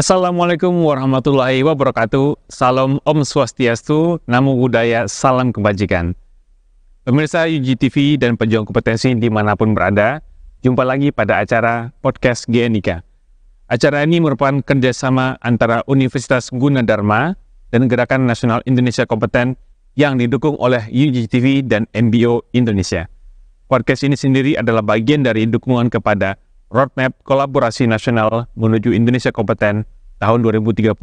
Assalamualaikum warahmatullahi wabarakatuh. Salam Om Swastiastu, Namo Buddhaya, salam kebajikan. Pemirsa UGTV dan pejuang kompetensi dimanapun berada, jumpa lagi pada acara podcast GNIK. Acara ini merupakan kerjasama antara Universitas Gunadarma dan Gerakan Nasional Indonesia Kompeten yang didukung oleh UGTV dan MBO Indonesia. Podcast ini sendiri adalah bagian dari dukungan kepada Roadmap Kolaborasi Nasional Menuju Indonesia Kompeten tahun 2030.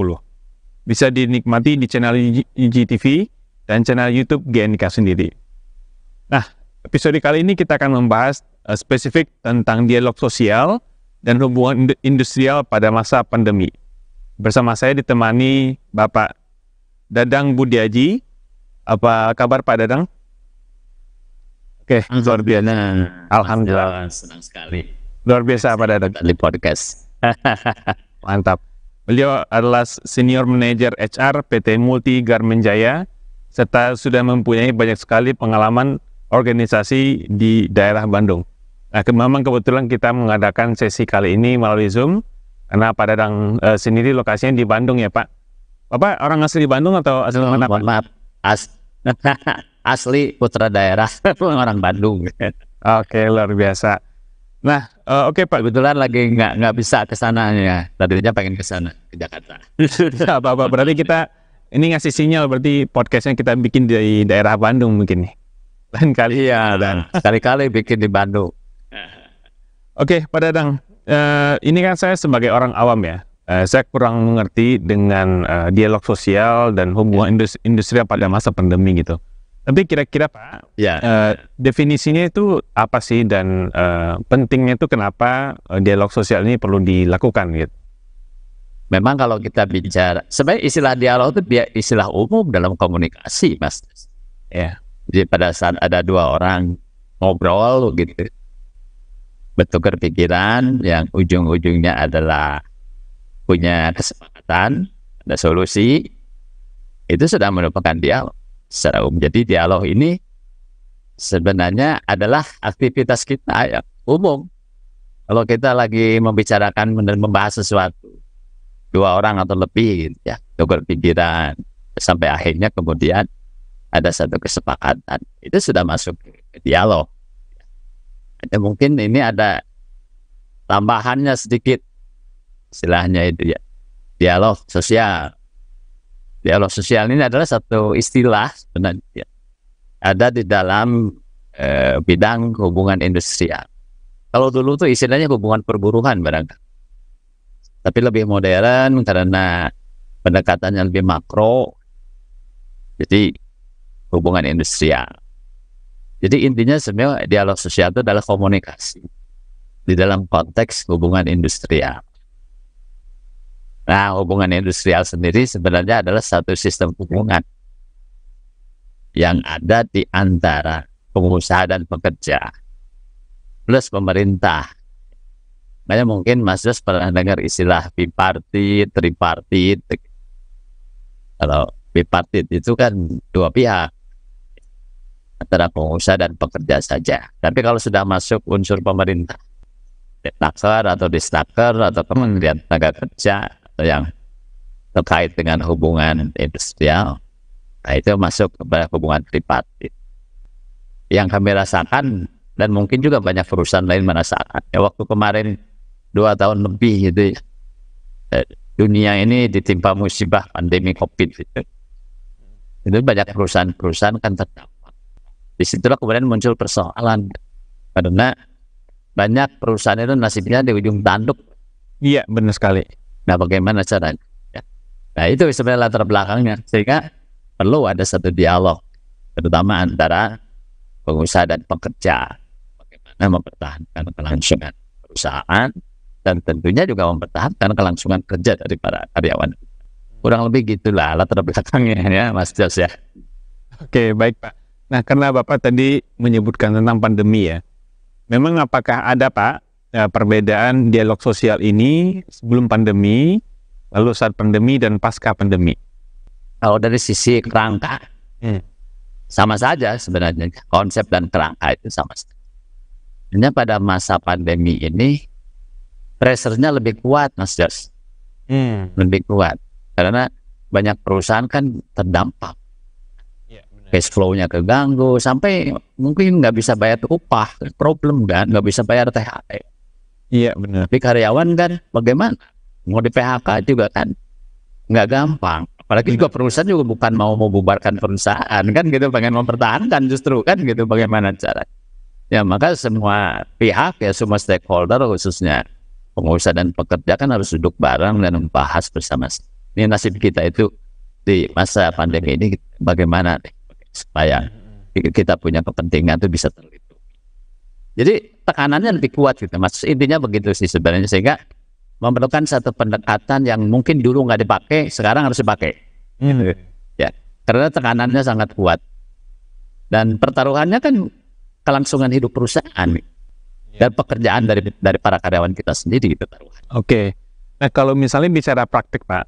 Bisa dinikmati di channel IGTV dan channel YouTube GNK sendiri. Nah, episode kali ini kita akan membahas eh, spesifik tentang dialog sosial dan hubungan industrial pada masa pandemi. Bersama saya ditemani Bapak Dadang Budiaji. Apa kabar Pak Dadang? Oke, okay, luar biasa. Alhamdulillah. Senang sekali luar biasa pada datang di podcast. Mantap. Beliau adalah senior manager HR PT Multi Garmen Jaya serta sudah mempunyai banyak sekali pengalaman organisasi di daerah Bandung. Nah, memang kebetulan kita mengadakan sesi kali ini melalui Zoom karena pada Dadang uh, sendiri lokasinya di Bandung ya Pak. Bapak orang asli di Bandung atau asli mana? Pak? maaf, as asli putra daerah orang Bandung. Oke, luar biasa. Nah, uh, oke okay, Pak. Kebetulan lagi nggak nggak bisa ke sana ya. Tadinya pengen ke sana ke Jakarta. Tidak apa-apa. Berarti kita ini ngasih sinyal berarti podcastnya kita bikin di daerah Bandung mungkin nih. Lain kali ya dan kali-kali bikin di Bandung. Oke, okay, Pak Dadang. Uh, ini kan saya sebagai orang awam ya. Uh, saya kurang mengerti dengan uh, dialog sosial dan hubungan iya. industri, industri pada masa pandemi gitu. Tapi kira-kira Pak, ya. uh, definisinya itu apa sih dan uh, pentingnya itu kenapa eh, dialog sosial ini perlu dilakukan gitu? Memang kalau kita bicara, sebenarnya istilah dialog itu dia istilah umum dalam komunikasi, Mas. Ya, jadi pada saat ada dua orang ngobrol gitu, bertukar pikiran, yang ujung-ujungnya adalah punya kesepakatan, ada solusi, itu sudah merupakan dialog secara umum. Jadi dialog ini sebenarnya adalah aktivitas kita ya, umum. Kalau kita lagi membicarakan dan membahas sesuatu, dua orang atau lebih ya, tukar pikiran sampai akhirnya kemudian ada satu kesepakatan. Itu sudah masuk ke dialog. Ada mungkin ini ada tambahannya sedikit istilahnya itu ya dialog sosial Dialog ya, sosial ini adalah satu istilah sebenarnya ada di dalam eh, bidang hubungan industrial. Kalau dulu tuh istilahnya hubungan perburuhan barangkali. Tapi lebih modern karena pendekatannya lebih makro. Jadi hubungan industrial. Jadi intinya sebenarnya dialog sosial itu adalah komunikasi di dalam konteks hubungan industrial. Nah, hubungan industrial sendiri sebenarnya adalah satu sistem hubungan yang ada di antara pengusaha dan pekerja plus pemerintah. Makanya mungkin Mas Jos pernah dengar istilah bipartit, tripartit. Kalau bipartit itu kan dua pihak antara pengusaha dan pekerja saja. Tapi kalau sudah masuk unsur pemerintah, ditaker atau distaker atau kementerian tenaga kerja yang terkait dengan hubungan industrial, nah itu masuk kepada hubungan tripartit. Yang kami rasakan dan mungkin juga banyak perusahaan lain merasakan. Ya, waktu kemarin dua tahun lebih itu eh, dunia ini ditimpa musibah pandemi COVID itu. Itu banyak perusahaan-perusahaan kan terdampak. Disitulah kemudian muncul persoalan karena banyak perusahaan itu nasibnya di ujung tanduk. Iya benar sekali Nah, bagaimana caranya? Nah, itu sebenarnya latar belakangnya. Sehingga perlu ada satu dialog, terutama antara pengusaha dan pekerja. Bagaimana mempertahankan kelangsungan perusahaan dan tentunya juga mempertahankan kelangsungan kerja dari para karyawan. Kurang lebih gitulah latar belakangnya ya, Mas Jos ya. Oke, baik Pak. Nah, karena Bapak tadi menyebutkan tentang pandemi ya. Memang apakah ada Pak ya, perbedaan dialog sosial ini sebelum pandemi, lalu saat pandemi dan pasca pandemi? Kalau dari sisi kerangka, hmm. sama saja sebenarnya konsep dan kerangka itu sama saja. Hanya pada masa pandemi ini pressure lebih kuat, Mas Jos. Hmm. Lebih kuat karena banyak perusahaan kan terdampak ya, cash flow-nya keganggu sampai mungkin nggak bisa bayar upah problem kan nggak bisa bayar THR e. Iya benar. Tapi karyawan kan bagaimana? Mau di PHK juga kan nggak gampang. Apalagi benar. juga perusahaan juga bukan mau membubarkan perusahaan kan gitu, pengen mempertahankan justru kan gitu bagaimana cara? Ya maka semua pihak ya semua stakeholder khususnya pengusaha dan pekerja kan harus duduk bareng dan membahas bersama. Ini nasib kita itu di masa pandemi ini bagaimana supaya kita punya kepentingan itu bisa terlibat. Jadi tekanannya lebih kuat gitu mas. Intinya begitu sih sebenarnya sehingga memerlukan satu pendekatan yang mungkin dulu nggak dipakai, sekarang harus dipakai. Hmm. Gitu. Ya, karena tekanannya sangat kuat. Dan pertaruhannya kan kelangsungan hidup perusahaan ya. dan pekerjaan dari dari para karyawan kita sendiri itu taruhan. Oke. Okay. Nah, kalau misalnya bicara praktik, Pak,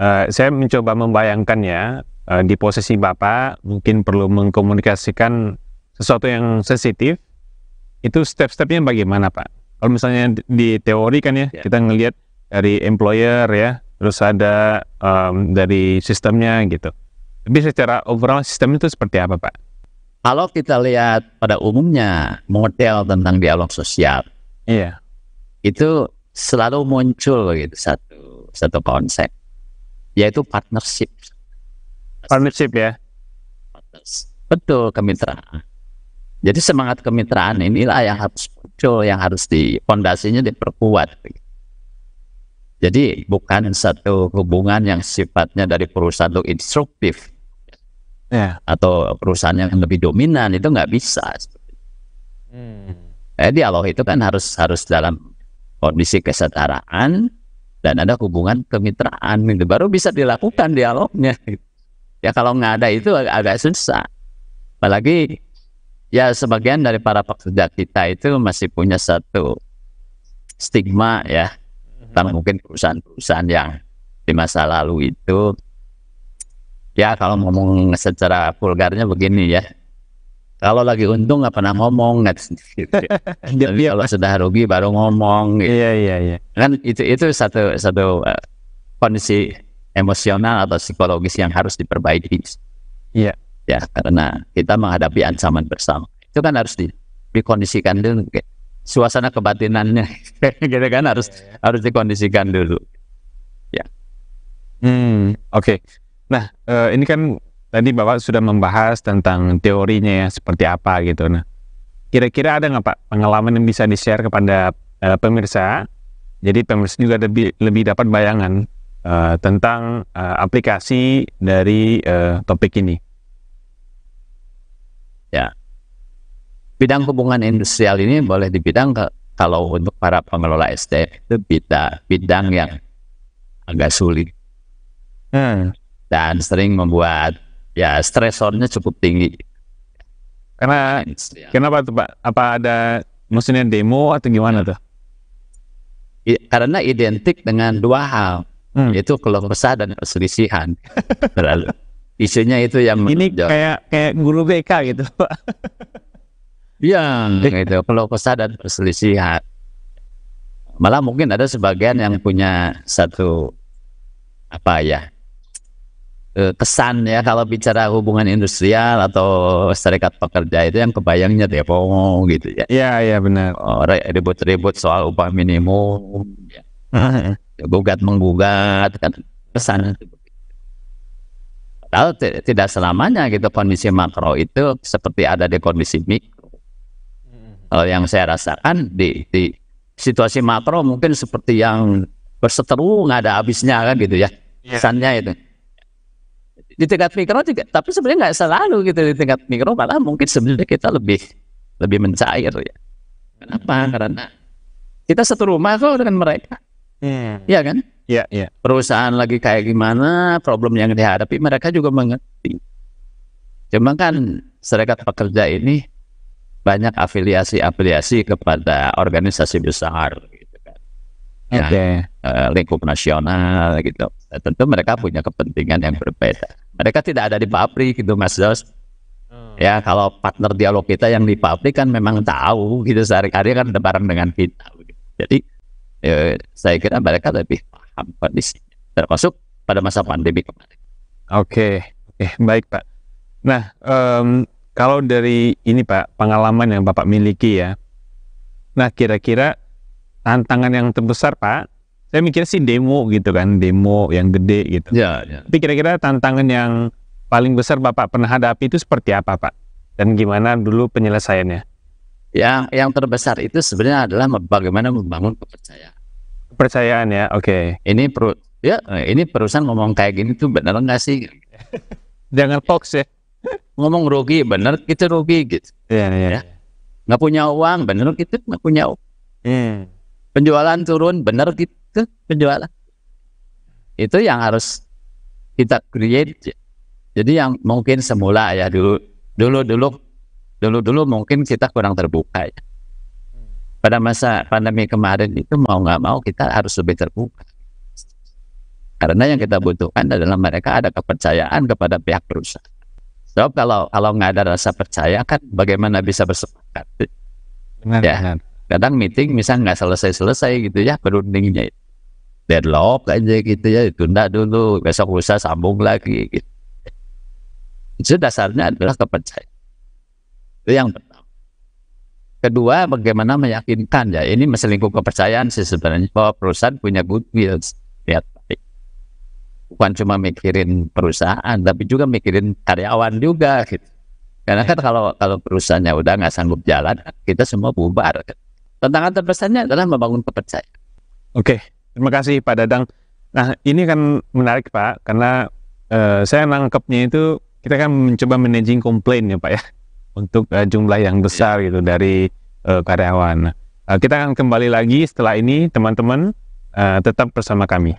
uh, saya mencoba membayangkannya uh, eh, di posisi Bapak mungkin perlu mengkomunikasikan sesuatu yang sensitif itu step-stepnya bagaimana Pak? Kalau misalnya di teori kan ya, yeah. kita ngelihat dari employer ya, terus ada um, dari sistemnya gitu. Tapi secara overall sistem itu seperti apa Pak? Kalau kita lihat pada umumnya model tentang dialog sosial, iya. itu selalu muncul gitu satu satu konsep, yaitu partnership. Partnership ya? Betul kemitraan jadi semangat kemitraan inilah yang harus muncul, yang harus di fondasinya diperkuat. Jadi bukan satu hubungan yang sifatnya dari perusahaan itu instruktif yeah. atau perusahaan yang lebih dominan itu nggak bisa. Hmm. Eh, dialog itu kan harus harus dalam kondisi kesetaraan dan ada hubungan kemitraan itu baru bisa dilakukan dialognya. Ya kalau nggak ada itu agak, agak susah. Apalagi ya sebagian dari para pekerja kita itu masih punya satu stigma ya mhm. karena mungkin perusahaan-perusahaan yang di masa lalu itu ya kalau ngomong secara vulgarnya begini ya kalau lagi untung nggak pernah ngomong gitu. Tapi kalau sudah rugi baru ngomong gitu. Iya iya iya. Kan itu itu satu satu uh, kondisi emosional atau psikologis yang harus diperbaiki. Iya ya karena kita menghadapi ancaman bersama itu kan harus di, dikondisikan dulu suasana kebatinannya gitu kan harus iya, iya. harus dikondisikan dulu ya hmm oke okay. nah uh, ini kan tadi bapak sudah membahas tentang teorinya ya seperti apa gitu nah kira-kira ada nggak pak pengalaman yang bisa di share kepada uh, pemirsa jadi pemirsa juga lebih lebih dapat bayangan uh, tentang uh, aplikasi dari uh, topik ini Ya. Bidang ya. hubungan industrial ini boleh dibilang ke, kalau untuk para pengelola SDM itu bidang, bidang yang agak sulit. Hmm. Dan sering membuat ya stresornya cukup tinggi. Karena industrial. kenapa tuh Pak? Apa ada maksudnya demo atau gimana ya. tuh? I, karena identik dengan dua hal, hmm. yaitu keluh besar dan perselisihan. Terlalu. Isinya itu yang ini menunjuk. kayak kayak guru BK gitu, Pak. Iya, itu Kalau kesah dan perselisihan. Malah mungkin ada sebagian yang punya satu apa ya e, kesan ya kalau bicara hubungan industrial atau serikat pekerja itu yang kebayangnya demo gitu ya. Iya iya benar. Oh, ribut-ribut soal upah minimum, ya. gugat menggugat kan kesan itu Tahu tidak selamanya gitu kondisi makro itu seperti ada di kondisi mikro. Kalau hmm. eh, yang saya rasakan di, di situasi makro mungkin seperti yang berseteru nggak ada habisnya kan gitu ya iya. kesannya itu. Di tingkat mikro juga, tapi sebenarnya nggak selalu gitu di tingkat mikro malah mungkin sebenarnya kita lebih lebih mencair ya. Kenapa? Hmm. Karena kita satu rumah kok dengan mereka. Yeah. Ya iya kan? Ya, ya. Perusahaan lagi kayak gimana, problem yang dihadapi mereka juga mengerti. Cuma kan serikat pekerja ini banyak afiliasi-afiliasi kepada organisasi besar gitu kan. Oke, okay. eh, lingkup nasional gitu. Nah, tentu mereka punya kepentingan yang berbeda. Mereka tidak ada di pabrik gitu Mas Jos. Oh. Ya, kalau partner dialog kita yang di pabrik kan memang tahu gitu sehari-hari kan bareng dengan kita. Gitu. Jadi eh, saya kira mereka lebih paham di sini termasuk pada masa pandemi kemarin. Oke, okay. eh, baik Pak. Nah, um, kalau dari ini Pak pengalaman yang Bapak miliki ya, nah kira-kira tantangan yang terbesar Pak, saya mikir sih demo gitu kan, demo yang gede gitu. Ya, ya. Tapi kira-kira tantangan yang paling besar Bapak pernah hadapi itu seperti apa Pak? Dan gimana dulu penyelesaiannya? Yang yang terbesar itu sebenarnya adalah bagaimana membangun kepercayaan. Percayaan ya, oke. Okay. Ini per, ya ini perusahaan ngomong kayak gini tuh benar nggak sih? Jangan fox ya. ngomong rugi benar kita gitu rugi gitu. Iya iya. Ya. Nggak punya uang benar kita gitu, nggak punya uang. Iya. Hmm. Penjualan turun benar gitu penjualan. Itu yang harus kita create. Jadi yang mungkin semula ya dulu dulu dulu dulu dulu mungkin kita kurang terbuka ya pada masa pandemi kemarin itu mau nggak mau kita harus lebih terbuka. Karena yang kita butuhkan adalah mereka ada kepercayaan kepada pihak perusahaan. Sebab so, kalau kalau nggak ada rasa percaya kan bagaimana bisa bersepakat? Benar, ya. Benar. Kadang meeting misalnya nggak selesai-selesai gitu ya berundingnya itu. Deadlock aja gitu ya ditunda dulu besok lusa sambung lagi gitu. Itu dasarnya adalah kepercayaan. Itu yang Kedua, bagaimana meyakinkan ya ini meselingkuh kepercayaan sih sebenarnya bahwa perusahaan punya goodwill. Ya bukan cuma mikirin perusahaan, tapi juga mikirin karyawan juga. Gitu. Karena kan iya. kalau kalau perusahaannya udah nggak sanggup jalan, kita semua bubar. Gitu. Tantangan terbesarnya adalah membangun kepercayaan. Oke, terima kasih Pak Dadang. Nah, ini kan menarik Pak, karena uh, saya nangkepnya itu kita kan mencoba managing komplain ya Pak ya untuk uh, jumlah yang iya. besar gitu dari uh, karyawan. Uh, kita akan kembali lagi setelah ini teman-teman uh, tetap bersama kami.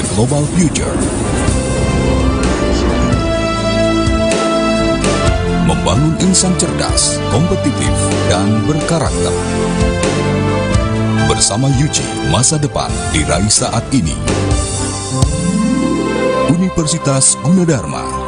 the global future. Membangun insan cerdas, kompetitif, dan berkarakter. Bersama Yuji, masa depan diraih saat ini. Universitas Gunadarma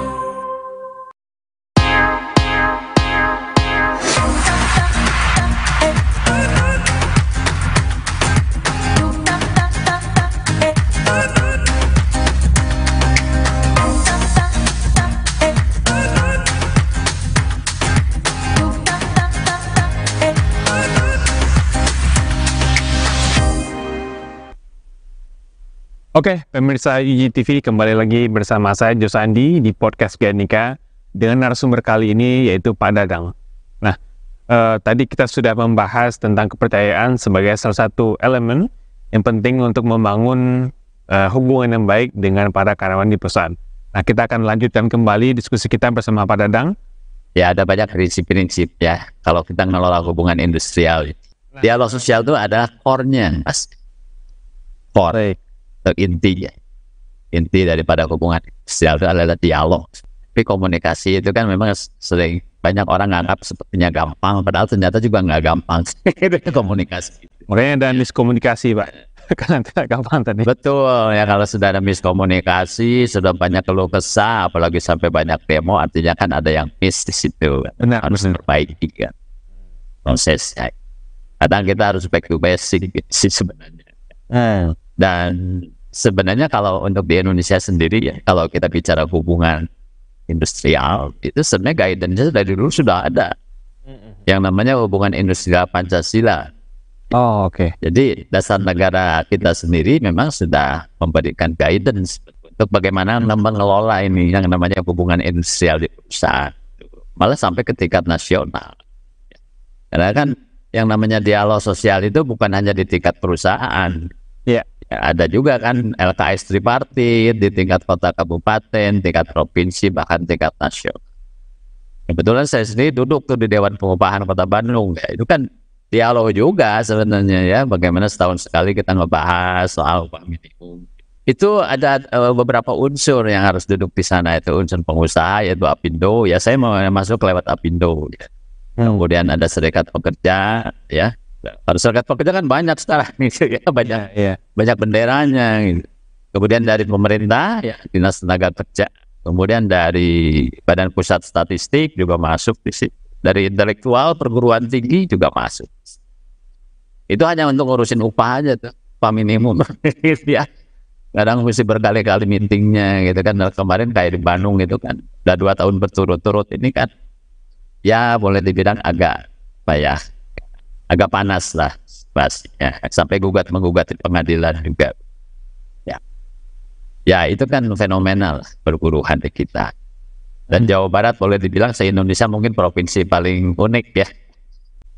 Oke, pemirsa UGTV kembali lagi bersama saya Josandi di podcast Genika dengan narasumber kali ini yaitu Pak Dadang. Nah, eh, tadi kita sudah membahas tentang kepercayaan sebagai salah satu elemen yang penting untuk membangun eh, hubungan yang baik dengan para karyawan di perusahaan. Nah, kita akan lanjutkan kembali diskusi kita bersama Pak Dadang. Ya, ada banyak prinsip-prinsip ya kalau kita ngelola hubungan industrial. Nah, Dialog sosial itu adalah core-nya, Mas. Core. Baik atau intinya inti daripada hubungan itu adalah dialog tapi komunikasi itu kan memang sering banyak orang nganggap sepertinya gampang padahal ternyata juga nggak gampang komunikasi makanya ada miskomunikasi pak kalau tidak gampang tadi betul ya kalau sudah ada miskomunikasi sudah banyak keluh kesah apalagi sampai banyak demo artinya kan ada yang miss di situ benar, harus diperbaiki kan prosesnya kadang kita harus back to basic sih sebenarnya hmm. Dan sebenarnya kalau untuk di Indonesia sendiri ya, kalau kita bicara hubungan industrial, itu sebenarnya guidance dari dulu sudah ada. Yang namanya hubungan industrial Pancasila. Oh, oke. Okay. Jadi dasar negara kita sendiri memang sudah memberikan guidance untuk bagaimana mengelola ini yang namanya hubungan industrial di perusahaan. Malah sampai ke tingkat nasional. Karena kan yang namanya dialog sosial itu bukan hanya di tingkat perusahaan. Iya. Yeah ada juga kan LKS tripartit di tingkat kota kabupaten, tingkat provinsi, bahkan tingkat nasional. Kebetulan saya sendiri duduk tuh di Dewan Pengupahan Kota Bandung. Ya, itu kan dialog juga sebenarnya ya, bagaimana setahun sekali kita ngebahas soal upah minimum. Itu ada uh, beberapa unsur yang harus duduk di sana itu unsur pengusaha yaitu Apindo. Ya saya mau masuk lewat Apindo. Ya. Hmm. Kemudian ada serikat pekerja ya kalau serikat pekerja kan banyak sekarang gitu ya, banyak ya, ya. banyak benderanya. Gitu. Kemudian dari pemerintah ya dinas tenaga kerja, kemudian dari Badan Pusat Statistik juga masuk di situ. Dari intelektual perguruan tinggi juga masuk. Itu hanya untuk ngurusin upah aja tuh, upah minimum ya. Kadang mesti berkali-kali meetingnya gitu kan. Nah, kemarin kayak di Bandung itu kan. Udah dua tahun berturut-turut ini kan. Ya boleh dibilang agak payah agak panas lah pastinya sampai gugat menggugat di pengadilan juga ya ya itu kan fenomenal perburuhan di kita dan hmm. Jawa Barat boleh dibilang se Indonesia mungkin provinsi paling unik ya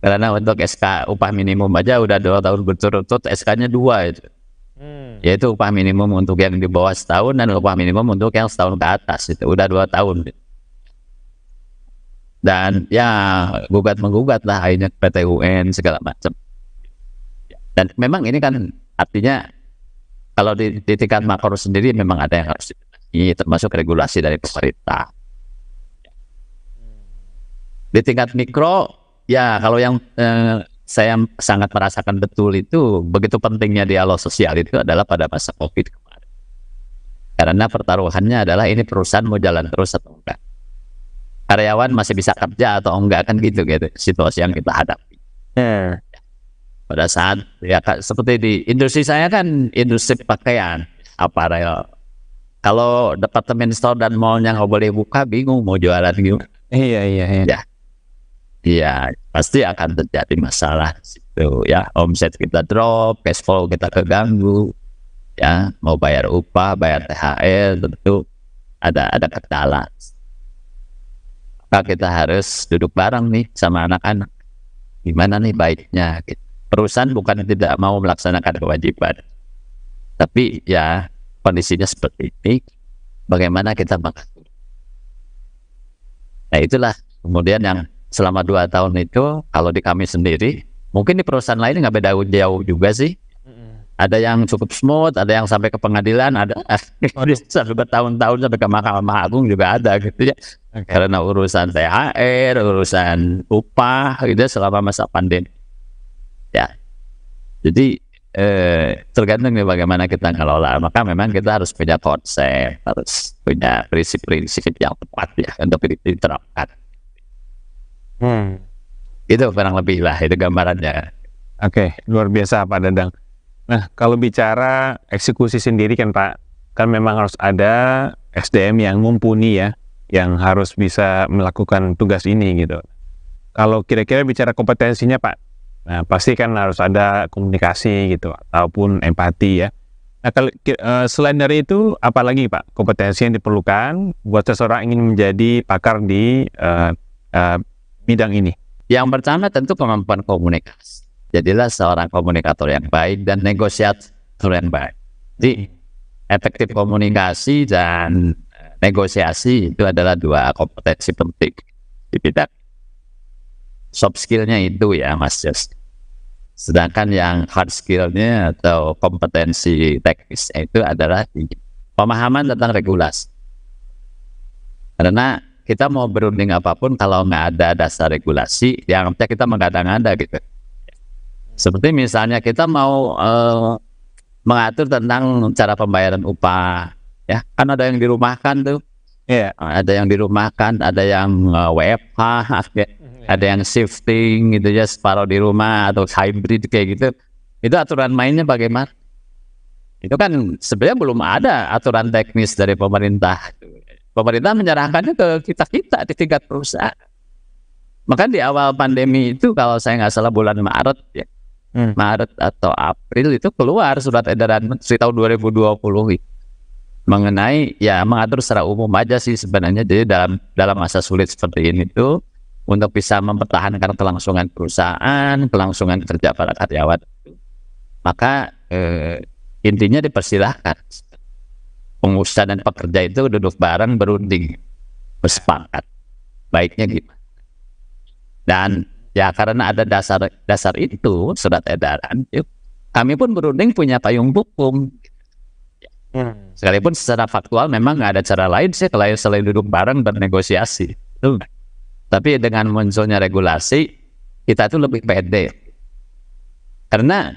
karena untuk SK upah minimum aja udah dua tahun berturut-turut SK-nya dua itu hmm. yaitu upah minimum untuk yang di bawah setahun dan upah minimum untuk yang setahun ke atas itu udah dua tahun gitu dan ya gugat menggugat lah akhirnya PT UN segala macam dan memang ini kan artinya kalau di, di tingkat makro sendiri memang ada yang harus ini termasuk regulasi dari pemerintah di tingkat mikro ya kalau yang eh, saya sangat merasakan betul itu begitu pentingnya dialog sosial itu adalah pada masa covid kemarin karena pertaruhannya adalah ini perusahaan mau jalan terus atau enggak karyawan masih bisa kerja atau enggak kan gitu gitu situasi yang kita hadapi. Hmm. Pada saat ya seperti di industri saya kan industri pakaian aparel. Kalau departemen store dan mall yang nggak boleh buka bingung mau jualan gitu Iya iya iya. Ya. Iya, pasti akan terjadi masalah itu ya. Omset kita drop, cash flow kita keganggu. Ya, mau bayar upah, bayar THR tentu ada ada kendala maka kita harus duduk bareng nih sama anak-anak gimana nih baiknya perusahaan bukan tidak mau melaksanakan kewajiban tapi ya kondisinya seperti ini bagaimana kita mengatur nah itulah kemudian yang selama dua tahun itu kalau di kami sendiri mungkin di perusahaan lain nggak beda jauh juga sih ada yang cukup smooth, ada yang sampai ke pengadilan, ada sampai bertahun-tahun sampai ke Mahkamah Agung juga ada gitu ya okay. karena urusan THR, urusan upah gitu ya, selama masa pandemi. Ya, jadi eh, tergantung nih bagaimana kita ngelola. Maka memang kita harus punya konsep, harus punya prinsip-prinsip yang tepat ya untuk diterapkan. Hmm. Itu kurang lebih lah itu gambarannya. Oke, okay, luar biasa Pak Dendang. Nah, kalau bicara eksekusi sendiri kan Pak, kan memang harus ada SDM yang mumpuni ya yang harus bisa melakukan tugas ini gitu. Kalau kira-kira bicara kompetensinya Pak, nah pasti kan harus ada komunikasi gitu ataupun empati ya. Nah kalau uh, selain dari itu apalagi Pak kompetensi yang diperlukan buat seseorang ingin menjadi pakar di uh, uh, bidang ini? Yang pertama tentu kemampuan komunikasi. Jadilah seorang komunikator yang baik dan negosiator yang baik. Jadi efektif komunikasi dan negosiasi itu adalah dua kompetensi penting di bidang soft skillnya itu ya Mas Jas. Sedangkan yang hard skillnya atau kompetensi teknis itu adalah pemahaman tentang regulasi. Karena kita mau berunding apapun kalau nggak ada dasar regulasi, yang kita mengada-ngada gitu. Seperti misalnya kita mau uh, mengatur tentang cara pembayaran upah, ya kan ada yang dirumahkan tuh Yeah. Oh, ada yang dirumahkan, ada yang uh, eh, WFH, hmm, iya. ada, yang shifting gitu ya, separuh di rumah atau hybrid kayak gitu. Itu aturan mainnya bagaimana? Itu kan sebenarnya belum ada aturan teknis dari pemerintah. Pemerintah menyerahkannya ke kita-kita di tingkat perusahaan. Maka di awal pandemi itu kalau saya nggak salah bulan Maret ya, hmm. Maret atau April itu keluar surat edaran tahun 2020 itu mengenai ya mengatur secara umum aja sih sebenarnya jadi dalam dalam masa sulit seperti ini itu untuk bisa mempertahankan kelangsungan perusahaan kelangsungan kerja para karyawan maka eh, intinya dipersilahkan pengusaha dan pekerja itu duduk bareng berunding bersepakat baiknya gimana dan ya karena ada dasar dasar itu surat edaran yuk, kami pun berunding punya payung hukum Hmm. Sekalipun secara faktual memang nggak ada cara lain sih kalau selain duduk bareng bernegosiasi. Tapi dengan munculnya regulasi, kita itu lebih pede. Karena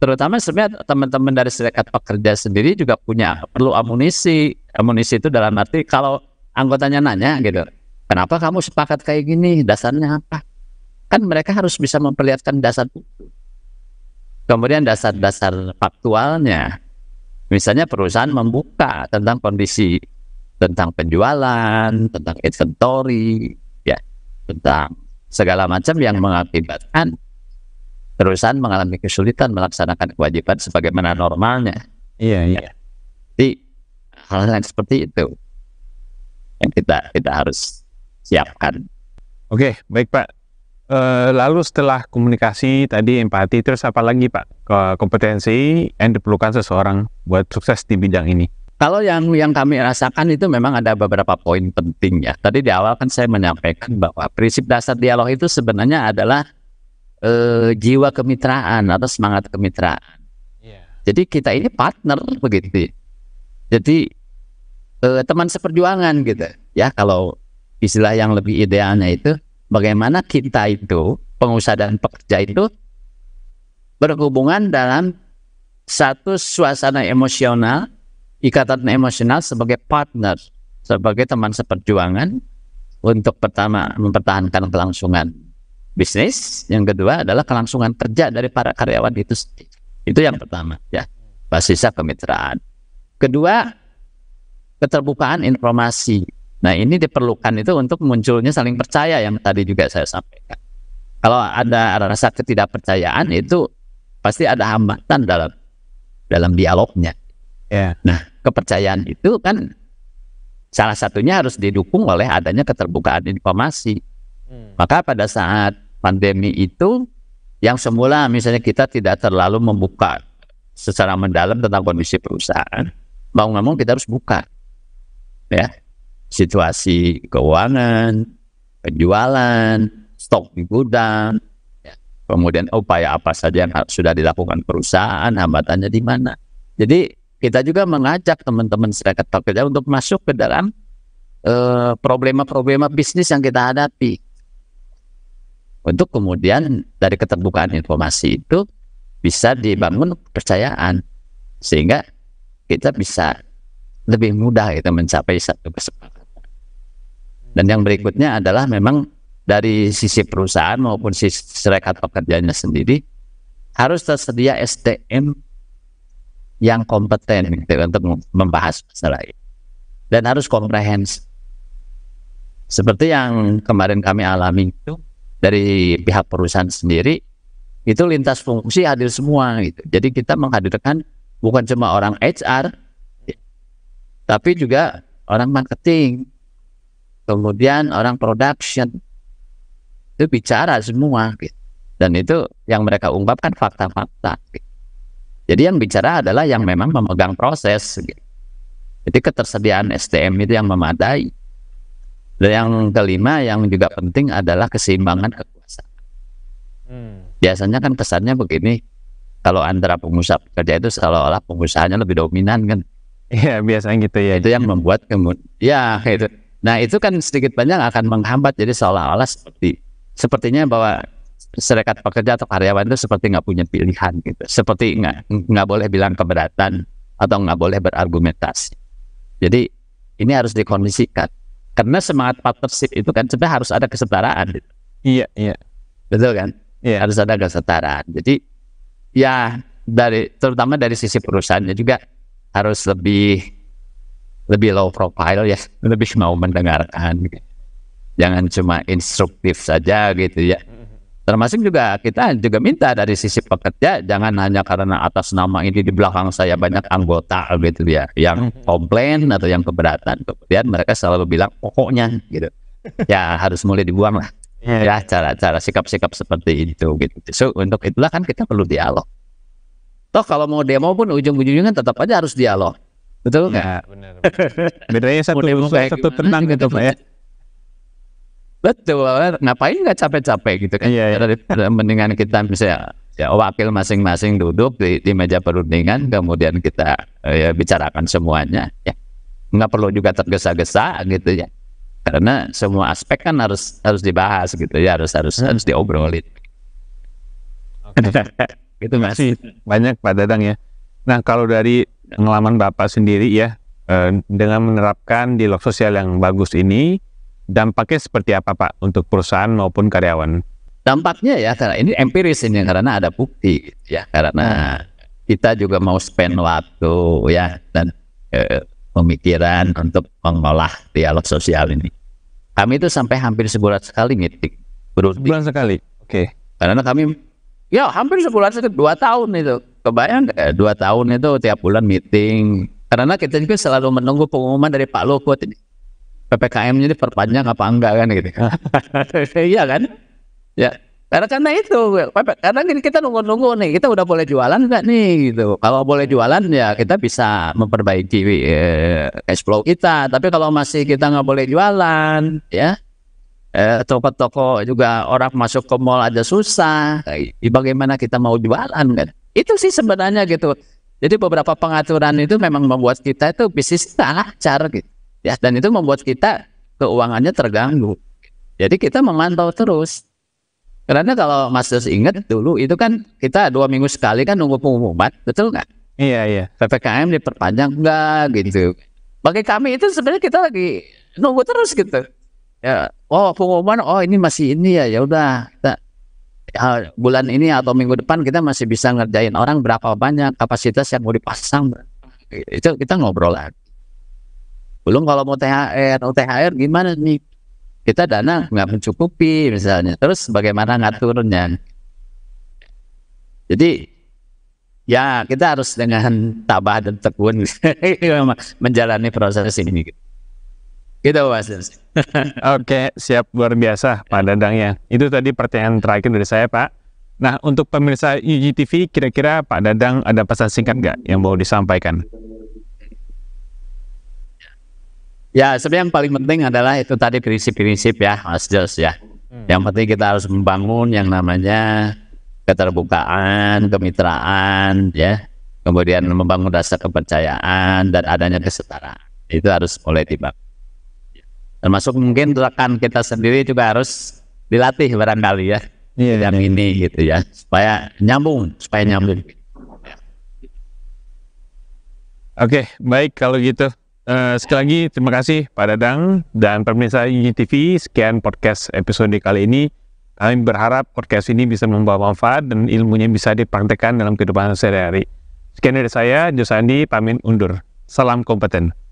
terutama sebenarnya teman-teman dari serikat pekerja sendiri juga punya perlu amunisi. Amunisi itu dalam arti kalau anggotanya nanya gitu, kenapa kamu sepakat kayak gini, dasarnya apa? Kan mereka harus bisa memperlihatkan dasar Kemudian dasar-dasar faktualnya, Misalnya perusahaan membuka tentang kondisi tentang penjualan, tentang inventory, ya, tentang segala macam yang mengakibatkan perusahaan mengalami kesulitan melaksanakan kewajiban sebagaimana normalnya. Iya, iya. Ya. Jadi hal hal yang seperti itu yang kita kita harus siapkan. Oke, okay, baik Pak. Eh, lalu setelah komunikasi tadi empati terus apa lagi Pak kompetensi yang diperlukan seseorang buat sukses di bidang ini? Kalau yang yang kami rasakan itu memang ada beberapa poin penting ya. Tadi di awal kan saya menyampaikan bahwa prinsip dasar dialog itu sebenarnya adalah eh, jiwa kemitraan atau semangat kemitraan. Iya. Jadi kita ini partner begitu. Ya. Jadi eh, teman seperjuangan gitu ya kalau istilah yang lebih idealnya itu bagaimana kita itu pengusaha dan pekerja itu berhubungan dalam satu suasana emosional, ikatan emosional sebagai partner, sebagai teman seperjuangan untuk pertama mempertahankan kelangsungan bisnis, yang kedua adalah kelangsungan kerja dari para karyawan itu Itu yang pertama ya, basisnya kemitraan. Kedua, keterbukaan informasi Nah ini diperlukan itu untuk munculnya saling percaya yang tadi juga saya sampaikan. Kalau ada rasa ketidakpercayaan itu pasti ada hambatan dalam dalam dialognya. Yeah. Nah kepercayaan itu kan salah satunya harus didukung oleh adanya keterbukaan informasi. Hmm. Maka pada saat pandemi itu yang semula misalnya kita tidak terlalu membuka secara mendalam tentang kondisi perusahaan, bangun ngomong kita harus buka, ya situasi keuangan, penjualan, stok di gudang, ya. kemudian upaya apa saja yang sudah dilakukan perusahaan, hambatannya di mana. Jadi kita juga mengajak teman-teman serikat pekerja untuk masuk ke dalam eh, problema-problema uh, bisnis yang kita hadapi. Untuk kemudian dari keterbukaan informasi itu bisa dibangun kepercayaan sehingga kita bisa lebih mudah itu mencapai satu kesepakatan. Dan yang berikutnya adalah memang dari sisi perusahaan maupun sisi serikat pekerjanya sendiri harus tersedia SDM yang kompeten gitu, untuk membahas masalah ini dan harus komprehensif. Seperti yang kemarin kami alami itu dari pihak perusahaan sendiri itu lintas fungsi hadir semua gitu. Jadi kita menghadirkan bukan cuma orang HR tapi juga orang marketing, kemudian orang production itu bicara semua gitu. dan itu yang mereka ungkapkan fakta-fakta gitu. jadi yang bicara adalah yang memang memegang proses gitu. jadi ketersediaan SDM itu yang memadai dan yang kelima yang juga penting adalah keseimbangan kekuasaan hmm. biasanya kan kesannya begini kalau antara pengusaha pekerja itu seolah-olah pengusahanya lebih dominan kan Iya biasanya gitu ya. Itu yang membuat kemudian ya itu Nah itu kan sedikit banyak akan menghambat jadi seolah-olah seperti sepertinya bahwa serikat pekerja atau karyawan itu seperti nggak punya pilihan gitu, seperti nggak nggak boleh bilang keberatan atau nggak boleh berargumentasi. Jadi ini harus dikondisikan karena semangat partnership itu kan sebenarnya harus ada kesetaraan. Gitu. Iya iya betul kan? Iya. Harus ada kesetaraan. Jadi ya dari terutama dari sisi perusahaannya juga harus lebih lebih low profile ya lebih mau mendengarkan jangan cuma instruktif saja gitu ya termasuk juga kita juga minta dari sisi pekerja jangan hanya karena atas nama ini di belakang saya banyak anggota gitu ya yang hmm. komplain atau yang keberatan kemudian mereka selalu bilang pokoknya gitu ya harus mulai dibuang lah iya, iya. ya cara-cara sikap-sikap seperti itu gitu so untuk itulah kan kita perlu dialog toh kalau mau demo pun ujung-ujungnya tetap aja harus dialog Betul iya, nggak? Ya, benar. Bedanya satu, satu tenang gitu Pak ya. Betul, ngapain nggak capek-capek gitu kan? Iya, iya. Mendingan kita bisa ya, wakil masing-masing duduk di, di meja perundingan, kemudian kita eh, ya, bicarakan semuanya. Ya. Nggak perlu juga tergesa-gesa gitu ya, karena semua aspek kan harus harus dibahas gitu ya, harus harus hmm. harus diobrolin. Okay. gitu masih Banyak Pak Dadang ya. Nah kalau dari Iya. pengalaman Bapak sendiri ya eh, dengan menerapkan dialog sosial yang bagus ini dampaknya seperti apa Pak untuk perusahaan maupun karyawan? Dampaknya ya karena ini empiris ini karena ada bukti ya karena kita juga mau spend waktu ya dan eh, pemikiran untuk mengolah dialog sosial ini. Kami itu sampai hampir sebulan sekali meeting. berulang sekali. Oke. Okay. Karena kami ya hampir sebulan sekali dua tahun itu kebayang eh, dua tahun itu tiap bulan meeting karena kita juga selalu menunggu pengumuman dari Pak Luhut ini ppkm-nya perpanjang apa enggak kan gitu iya kan ya karena karena itu karena ini kita nunggu-nunggu nih kita udah boleh jualan nggak nih gitu kalau boleh jualan ya kita bisa memperbaiki eh, flow kita tapi kalau masih kita nggak boleh jualan ya eh, toko-toko juga orang masuk ke mall aja susah bagaimana kita mau jualan kan itu sih sebenarnya gitu. Jadi beberapa pengaturan itu memang membuat kita itu bisnis tanah cara gitu. Ya, dan itu membuat kita keuangannya terganggu. Jadi kita memantau terus. Karena kalau Mas Dos ingat dulu itu kan kita dua minggu sekali kan nunggu pengumuman, betul nggak? Iya iya. ppkm diperpanjang nggak gitu. Bagi kami itu sebenarnya kita lagi nunggu terus gitu. Ya, oh pengumuman, oh ini masih ini ya, ya udah uh, bulan ini atau minggu depan kita masih bisa ngerjain orang berapa banyak kapasitas yang mau dipasang itu kita ngobrol lagi belum kalau mau THR oh, THR gimana nih kita dana nggak mencukupi misalnya terus bagaimana ngaturnya jadi ya kita harus dengan tabah dan tekun menjalani proses ini gitu. Gitu Mas. Oke, siap luar biasa Pak Dadang ya. Itu tadi pertanyaan terakhir dari saya Pak. Nah, untuk pemirsa UGTV, kira-kira Pak Dadang ada pesan singkat nggak yang mau disampaikan? Ya, sebenarnya yang paling penting adalah itu tadi prinsip-prinsip ya, Mas Jos ya. Hmm. Yang penting kita harus membangun yang namanya keterbukaan, kemitraan, ya. Kemudian membangun dasar kepercayaan dan adanya kesetaraan. Itu harus mulai dibangun termasuk mungkin rekan kita sendiri juga harus dilatih barangkali ya yeah, yang yeah. Iya. ini gitu ya supaya nyambung supaya iya. nyambung oke okay, baik kalau gitu uh, sekali lagi terima kasih Pak Dadang dan pemirsa IGTV e sekian podcast episode kali ini kami berharap podcast ini bisa membawa manfaat dan ilmunya bisa dipraktekkan dalam kehidupan sehari-hari sekian dari saya Josandi pamit undur salam kompeten